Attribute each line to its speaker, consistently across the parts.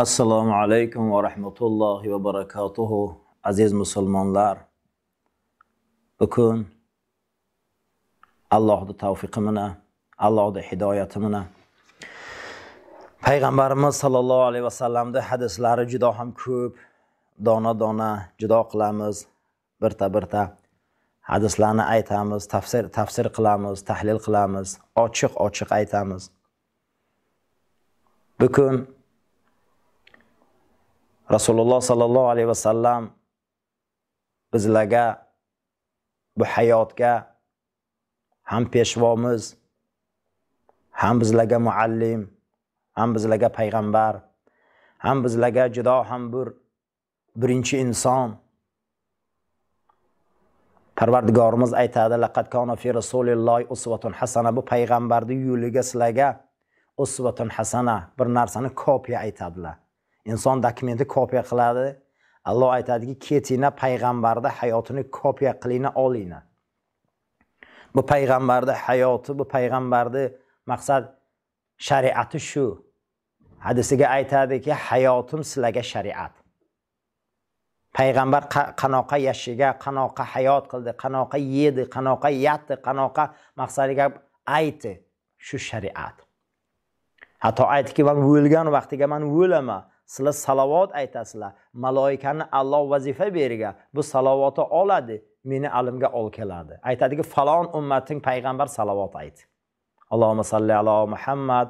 Speaker 1: assalomu alaykum va rahmatullohi va barakatuhu aziz musulmonlar bugun allohni tavfiqi bilan allohni hidoyati bilan payg'ambarimiz sollallohu alayhi vasallamni hadislari juda ham ko'p dona dona judo qilamiz birta birta hadislarni aytamiz tafsir tafsir qilamiz tahlil qilamiz ochiq ochiq aytamiz bugun rasululloh sollallohu alayhi vasallam bizlarga bu hayotga ham peshvomiz ham bizlarga muallim ham bizlarga payg'ambar ham bizlarga judo ham bir birinchi inson parvardigorimiz aytadi laqad kana fi rasulillahi uswatun hasana bu payg'ambarni yo'liga sizlarga usvatun hasana bir narsani kopiya aytadilar inson dokumenti kopiya qiladi alloh aytadiki ketinglar payg'ambarni hayotini kopiya qilinglar olinglar bu payg'ambarni hayoti bu payg'ambarni maqsad shariati shu hadisiga aytadiki hayotim sizlarga shariat payg'ambar qanaqa yashagan qanaqa hayot qildi qanaqa yedi qanaqa yatdi qanaqa maqsadiga aytdi shu shariat hatto aytdiki man o'lgan vaqtiga man o'laman sizlar salovat aytasizlar maloikani alloh vazifa bergan bu salovati oladi meni alimga olib keladi aytadiki falon ummatning payg'ambar salovat ayt allohumma salli ala muhammad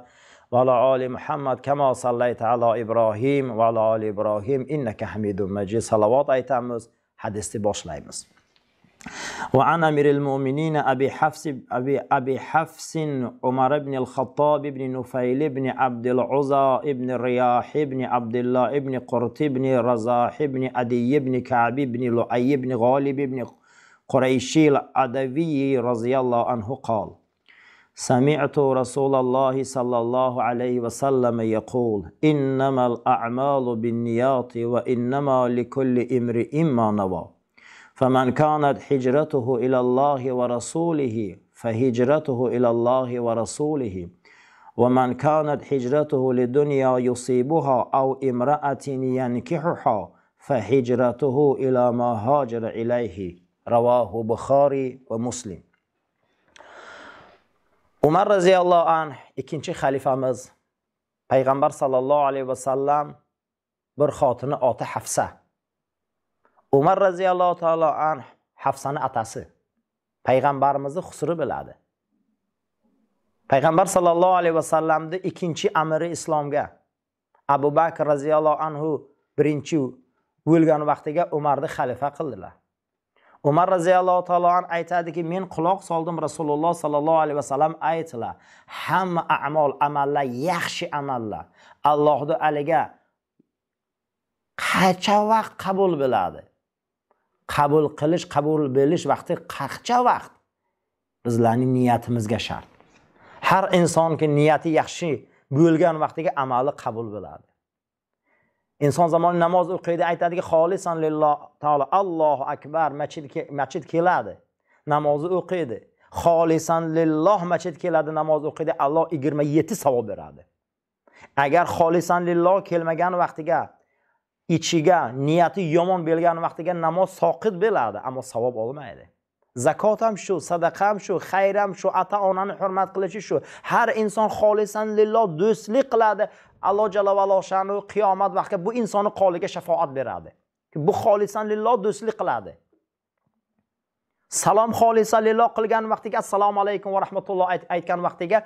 Speaker 1: va ala oli muhammad kamo sallayta ala ibrohim va ala oli ibrohim innaka hamidu majid salovat aytamiz hadisni boshlaymiz وعن أمير المؤمنين أبي حفص أبي أبي حفص عمر بن الخطاب بن نفيل بن عبد العزى بن الرياح بن عبد الله بن قرط بن رزاح بن أدي بن كعب بن لؤي بن غالب بن قريشي العدوي رضي الله عنه قال سمعت رسول الله صلى الله عليه وسلم يقول إنما الأعمال بالنيات وإنما لكل امرئ ما نوى فمن كانت هجرته إلى الله ورسوله فهجرته إلى الله ورسوله ومن كانت هجرته لدنيا يصيبها أو امرأة ينكحها فهجرته إلى ما هاجر إليه رواه بخاري ومسلم umar roziyallohu anh ikkinchi xalifamiz payg'ambar sollallohu alayhi vasallam bir xotini ata hafsa umar roziyallohu taolo anhu hafsani otasi payg'ambarimizni husri biladi payg'ambar sallallohu alayhi vasallamni ikkinchi amiri islomga abu bakr roziyallohu anhu birinchi o'lgan vaqtiga umarni xalifa qildilar umar roziyallohu taolo an aytadiki men quloq soldim rasululloh sollallohu alayhi vasallam aytdilar hamma amol amallar yaxshi amallar allohni aliga qancha vaqt qabul bo'ladi qabul qilish qabul bo'lish vaqti qancha vaqt bizlarning niyatimizga shart har insonki niyati yaxshi bo'lgan vaqtiga amali qabul bo'ladi inson zamon namoz o'qiydi aytadiki xolisan lilloh taolo allohu akbar masjid keladi namozni o'qiydi xolisan lilloh masjid keladi namoz o'qiydi alloh yigirma yetti savob beradi agar xolisan lilloh kelmagan vaqtiga ichiga niyati yomon bo'lgan vaqtiga namoz soqit bo'ladi ammo savob olmaydi zakot ham shu sadaqa ham shu xayr ham shu ota onani hurmat qilishi shu har inson xolisan lilloh do'stlik qiladi alloh jalla valashanu qiyomat vaqtga bu insonni qoliga shafoat beradi bu xolisan lilloh do'stlik qiladi salom xolisan lilloh qilgan vaqtiga assalomu alaykum va rahmatulloh aytgan vaqtiga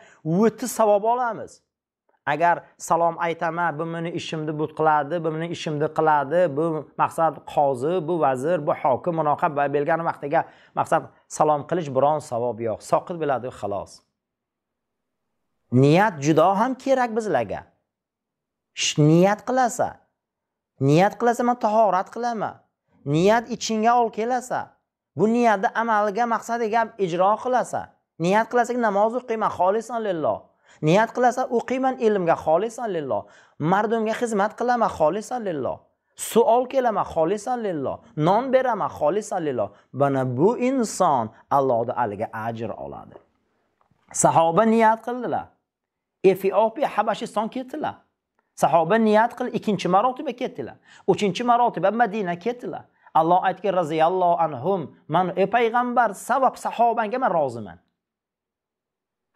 Speaker 1: o'ti savob olamiz agar salom aytaman bu meni ishimni but qiladi bu meni ishimni qiladi bu maqsad qozi bu vazir bu hokim munoqab va belgan vaqtiga maqsad salom qilish biron savob yo'q soqit biladi xolos niyat juda ham kerak bizlarga niyat qilasa niyat qilasa man tahorat qilaman niyat ichingga olib kelasa bu niyatni amalga maqsadiga ijro qilasa niyat qilasak namoz o'qiyman xolisan lilloh niyat qilasan o'qiyman ilmga xolisan lilloh mardumga xizmat qilaman xolisan lilloh suol kelaman xolisan lilloh non beraman xolisan lilloh mana bu inson allohni aliga ajr oladi sahoba niyat qildilar efiopiya habashiston ketdilar sahoba niyat qilib ikkinchi marotaba ketdilar uchinchi marotaba madina ketdilar alloh aytgan roziyallohu anhum man ey payg'ambar sabab sahobangga man roziman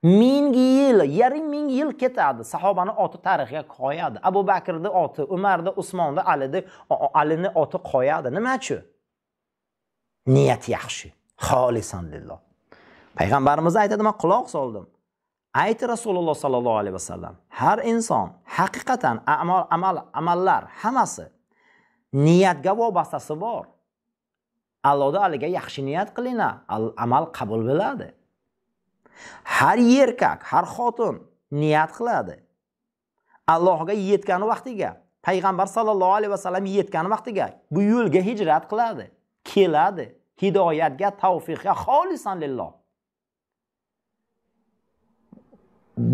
Speaker 1: ming yil yarim ming yil ketadi sahobani oti tarixga qoyadi abu bakrni oti umarni usmonni alini alini oti qoyadi nima uchun niyat yaxshi xolisan lilloh payg'ambarimiz aytadi man quloq soldim ayt rasululloh sollallohu alayhi vasallam har inson haqiqatan amal amal amallar hammasi niyatga vobastasi bor allohni aliga yaxshi niyat qilinglar amal qabul bo'ladi har erkak har xotin niyat qiladi allohga yetgan vaqtiga payg'ambar sallallohu alayhi vasallam yetgan vaqtiga bu yo'lga hijrat qiladi keladi hidoyatga tavfiqga xolisan lilloh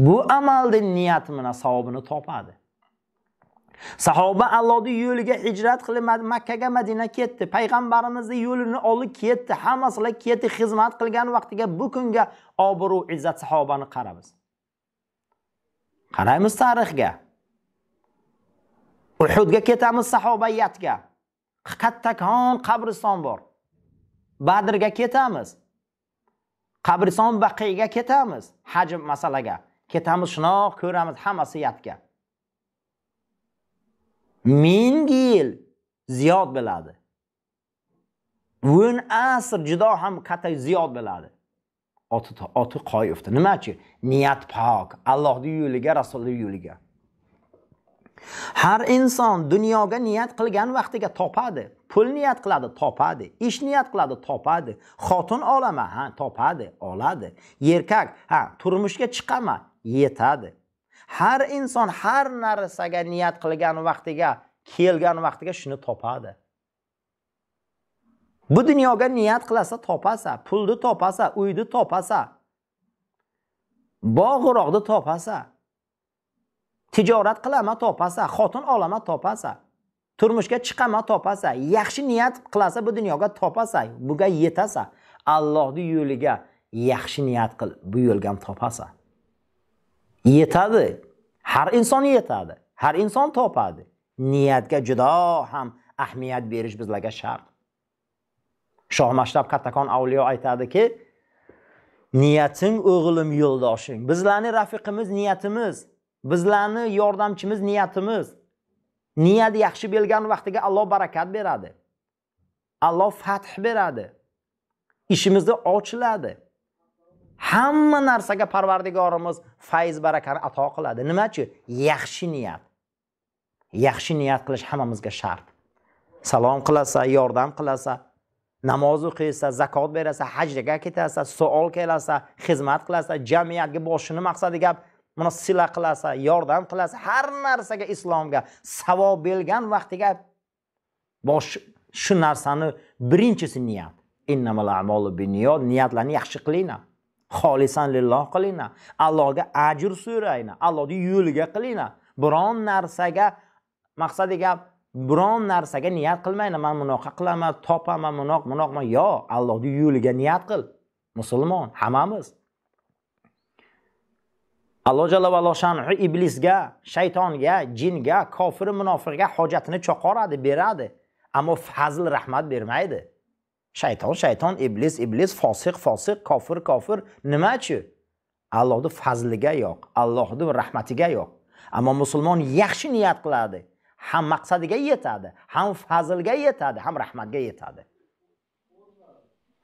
Speaker 1: bu amalni niyati bilan savobini topadi sahoba allohni yo'liga hijrat qilib makkaga madina ketdi payg'ambarimizni yo'lini olib ketdi hammasilar ketdi xizmat qilgan vaqtiga bu kunga obro' izzat sahobani qaramiz qaraymiz tarixga uhudga ketamiz sahobayatga kattakon qabriston bor badrga ketamiz qabriston baqiyga ketamiz hajm masalaga ketamiz shunoq ko'ramiz hammasi yatga ming yil ziyod biladi o'n asr judo ham qat'iy ziyod biladi oti oti qoyifdi nimachi niyat pok allohni yo'liga rasulni yo'liga har inson dunyoga niyat qilgan vaqtiga topadi pul niyat qiladi topadi ish niyat qiladi topadi xotin olaman ha topadi oladi erkak ha turmushga chiqaman yetadi har inson har narsaga niyat qilgan vaqtiga kelgan vaqtiga shuni topadi bu dunyoga niyat qilasa topasa pulni topasa uyni topasa bog'iroqni topasa tijorat qilaman topasa xotin olaman topasa turmushga chiqaman topasa yaxshi niyat qilsa bu dunyoga topasa buga yetasa allohni yo'liga yaxshi niyat qil bu yo'lga ham topasa yetadi har inson yetadi har inson topadi niyatga juda ham ahamiyat berish bizlarga shart shoh mashtab kattakon avliyo aytadiki niyating o'g'lim yo'ldoshing bizlarni rafiqimiz niyatimiz bizlarni yordamchimiz niyatimiz niyat yaxshi belgan vaqtiga alloh barakat beradi alloh fath beradi ishimizni ochiladi hamma narsaga parvardigorimiz fayz barakani ato qiladi nimachi yaxshi niyat yaxshi niyat qilish hammamizga shart salom qilasa yordam qilasa namoz o'qiysa zakot berasa hajga ketasa saol kelasa xizmat qilasa jamiyatga boshini maqsadiga mana sila qilasa yordam qilasa har narsaga islomga savob bergan vaqtiga bosh shu narsani birinchisi niyat niyatlarni yaxshi qilinglar xolisan lilloh qilinglar allohga ajr so'ranglar allohni yo'liga qilinglar biron narsaga maqsadi gap biron narsaga niyat qilmanglar man bunaqa qilaman topaman bunoq bunoqman yo allohni yo'liga niyat qil musulmon hammamiz alloh jalla va shanu iblisga shaytonga jinga kofir munofiqga hojatini choqoradi beradi ammo fazl rahmat bermaydi shayton shayton iblis iblis fosiq fosiq kofir kofir nimachi allohni fazliga yo'q allohni rahmatiga yo'q ammo musulmon yaxshi niyat qiladi ham maqsadiga yetadi ham fazlga yetadi ham rahmatga yetadi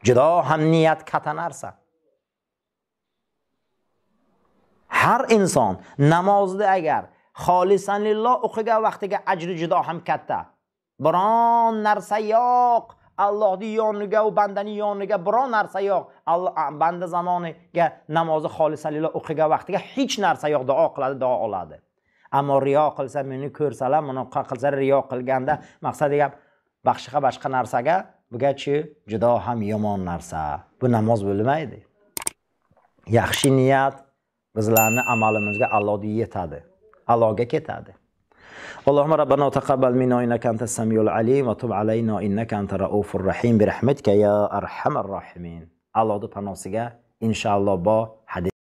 Speaker 1: juda ham niyat katta narsa har inson namozni agar xolisanlilloh o'qigan vaqtiga ajri juda ham katta biron narsa yo'q allohni yoniga u bandani yoniga biror narsa yo'q alloh banda zamoniga namozi xolisalilar o'qigan vaqtiga hech narsa yo'q duo qiladi duo oladi ammo riyo qilsa meni ko'rsalar bunaqa qilsa riyo qilganda maqsadi gap boshqa boshqa narsaga bugachi juda ham yomon narsa bu namoz bo'lmaydi yaxshi niyat bizlarni amalimizga allohni yetadi allohga ketadi اللهم ربنا تقبل منا إنك أنت السميع العليم وتب علينا إنك أنت الرؤوف الرحيم برحمتك يا أرحم الراحمين الله دو شاء الله با حدیث